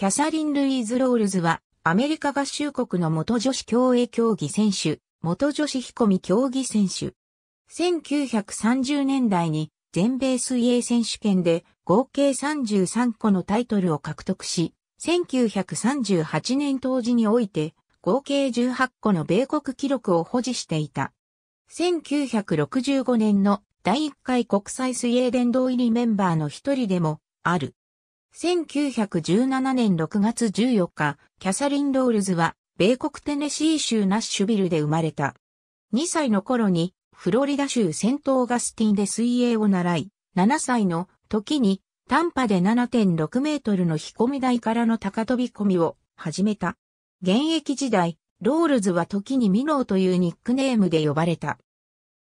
キャサリン・ルイーズ・ロールズは、アメリカ合衆国の元女子競泳競技選手、元女子飛込競技選手。1930年代に全米水泳選手権で合計33個のタイトルを獲得し、1938年当時において合計18個の米国記録を保持していた。1965年の第1回国際水泳殿堂入りメンバーの一人でもある。1917年6月14日、キャサリン・ロールズは、米国テネシー州ナッシュビルで生まれた。2歳の頃に、フロリダ州セントオーガスティンで水泳を習い、7歳の時に、短波で7.6メートルの飛込み台からの高飛び込みを始めた。現役時代、ロールズは時にミノーというニックネームで呼ばれた。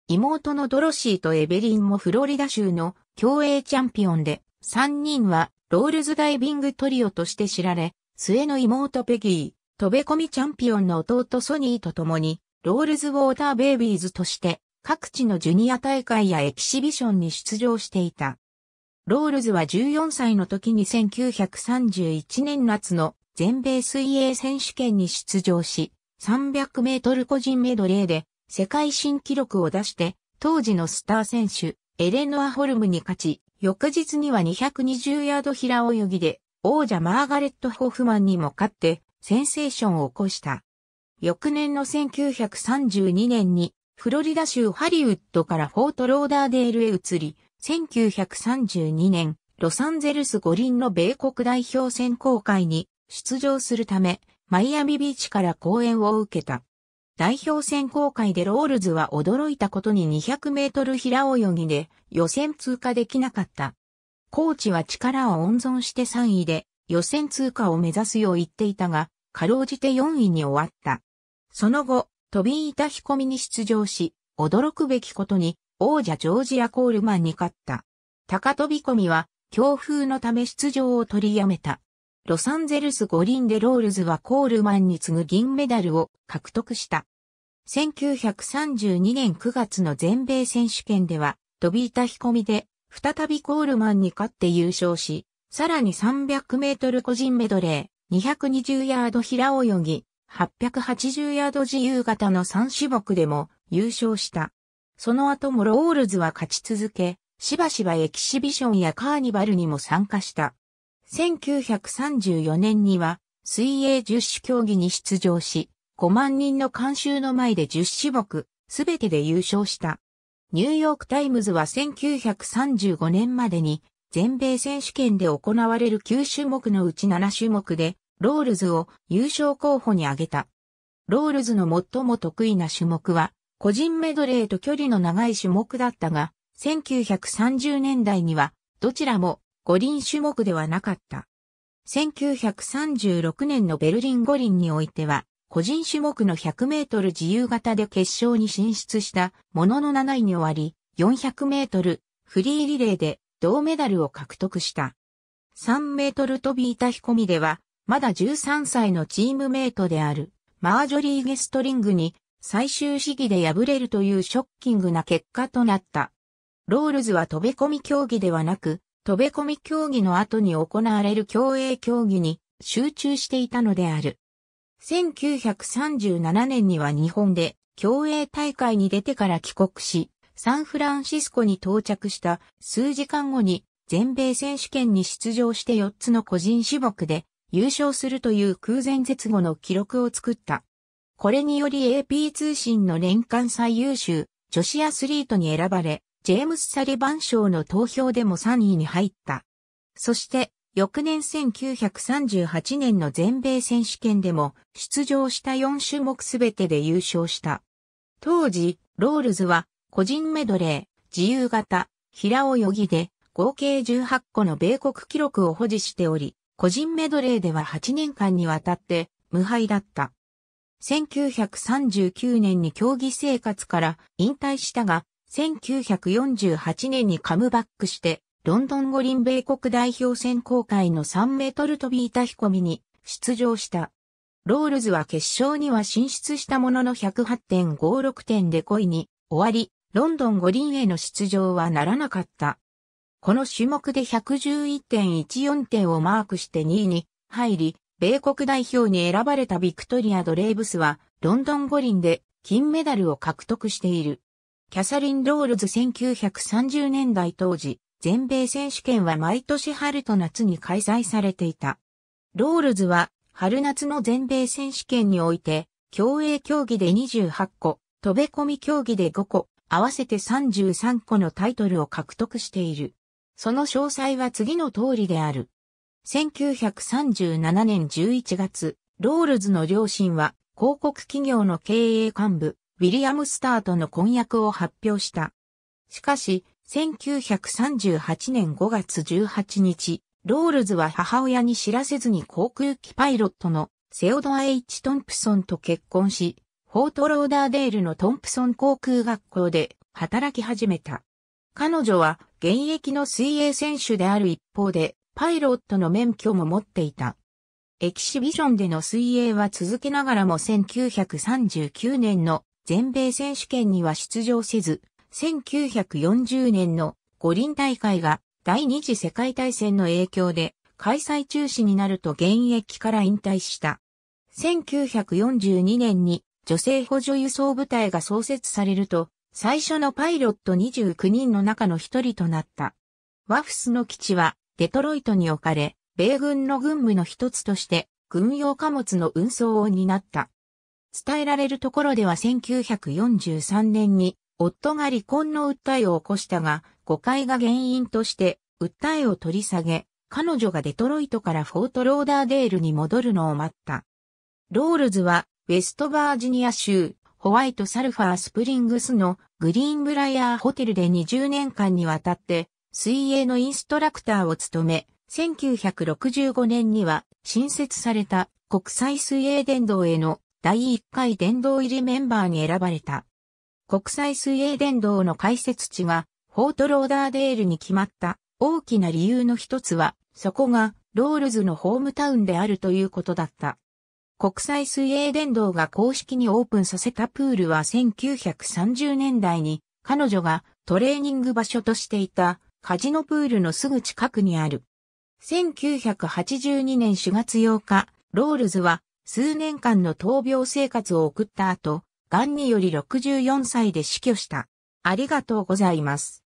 妹のドロシーとエベリンもフロリダ州の競泳チャンピオンで、3人はロールズダイビングトリオとして知られ、末の妹ペギー、飛べ込みチャンピオンの弟ソニーと共に、ロールズウォーターベイビーズとして、各地のジュニア大会やエキシビションに出場していた。ロールズは14歳の時に1931年夏の全米水泳選手権に出場し、300メートル個人メドレーで世界新記録を出して、当時のスター選手、エレノア・ホルムに勝ち、翌日には220ヤード平泳ぎで王者マーガレット・ホフマンにも勝ってセンセーションを起こした。翌年の1932年にフロリダ州ハリウッドからフォートローダーデールへ移り、1932年ロサンゼルス五輪の米国代表選考会に出場するためマイアミビーチから講演を受けた。代表選考会でロールズは驚いたことに200メートル平泳ぎで予選通過できなかった。コーチは力を温存して3位で予選通過を目指すよう言っていたが、かろうじて4位に終わった。その後、飛び板飛込みに出場し、驚くべきことに王者ジョージア・コールマンに勝った。高飛び込みは強風のため出場を取りやめた。ロサンゼルス五輪でロールズはコールマンに次ぐ銀メダルを獲得した。1932年9月の全米選手権では、飛び板引込みで、再びコールマンに勝って優勝し、さらに300メートル個人メドレー、220ヤード平泳ぎ、880ヤード自由形の3種目でも優勝した。その後もロールズは勝ち続け、しばしばエキシビションやカーニバルにも参加した。1934年には水泳十種競技に出場し、5万人の監修の前で十種目、すべてで優勝した。ニューヨークタイムズは1935年までに全米選手権で行われる9種目のうち7種目で、ロールズを優勝候補に挙げた。ロールズの最も得意な種目は、個人メドレーと距離の長い種目だったが、1930年代には、どちらも五輪種目ではなかった。1936年のベルリン五輪においては、個人種目の100メートル自由形で決勝に進出したものの7位に終わり、400メートルフリーリレーで銅メダルを獲得した。3メートル飛び板飛込みでは、まだ13歳のチームメイトである、マージョリー・ゲストリングに最終試技で敗れるというショッキングな結果となった。ロールズは飛び込み競技ではなく、飛べ込み競技の後に行われる競泳競技に集中していたのである。1937年には日本で競泳大会に出てから帰国し、サンフランシスコに到着した数時間後に全米選手権に出場して4つの個人種目で優勝するという空前絶後の記録を作った。これにより AP 通信の年間最優秀女子アスリートに選ばれ、ジェームス・サリバン賞の投票でも3位に入った。そして、翌年1938年の全米選手権でも出場した4種目すべてで優勝した。当時、ロールズは個人メドレー、自由形、平泳ぎで合計18個の米国記録を保持しており、個人メドレーでは8年間にわたって無敗だった。1939年に競技生活から引退したが、1948年にカムバックして、ロンドン五輪米国代表選考会の3メートル飛び板飛込に出場した。ロールズは決勝には進出したものの108.56点で5位に終わり、ロンドン五輪への出場はならなかった。この種目で111.14点をマークして2位に入り、米国代表に選ばれたビクトリア・ドレイブスは、ロンドン五輪で金メダルを獲得している。キャサリン・ロールズ1930年代当時、全米選手権は毎年春と夏に開催されていた。ロールズは春夏の全米選手権において、競泳競技で28個、飛べ込み競技で5個、合わせて33個のタイトルを獲得している。その詳細は次の通りである。1937年11月、ロールズの両親は広告企業の経営幹部、ウィリアム・スターとの婚約を発表した。しかし、1938年5月18日、ロールズは母親に知らせずに航空機パイロットのセオドア・ H・ トンプソンと結婚し、フォート・ローダーデールのトンプソン航空学校で働き始めた。彼女は現役の水泳選手である一方で、パイロットの免許も持っていた。エキシビションでの水泳は続けながらも1939年の全米選手権には出場せず、1940年の五輪大会が第二次世界大戦の影響で開催中止になると現役から引退した。1942年に女性補助輸送部隊が創設されると、最初のパイロット29人の中の一人となった。ワフスの基地はデトロイトに置かれ、米軍の軍務の一つとして軍用貨物の運送を担った。伝えられるところでは1943年に夫が離婚の訴えを起こしたが、誤解が原因として訴えを取り下げ、彼女がデトロイトからフォートローダーデールに戻るのを待った。ロールズはウェストバージニア州ホワイトサルファースプリングスのグリーンブライアーホテルで20年間にわたって水泳のインストラクターを務め、1965年には新設された国際水泳殿堂への第1回殿堂入りメンバーに選ばれた。国際水泳殿堂の開設地が、フォートローダーデールに決まった大きな理由の一つは、そこがロールズのホームタウンであるということだった。国際水泳殿堂が公式にオープンさせたプールは1930年代に彼女がトレーニング場所としていたカジノプールのすぐ近くにある。1982年4月8日、ロールズは数年間の闘病生活を送った後、癌により64歳で死去した。ありがとうございます。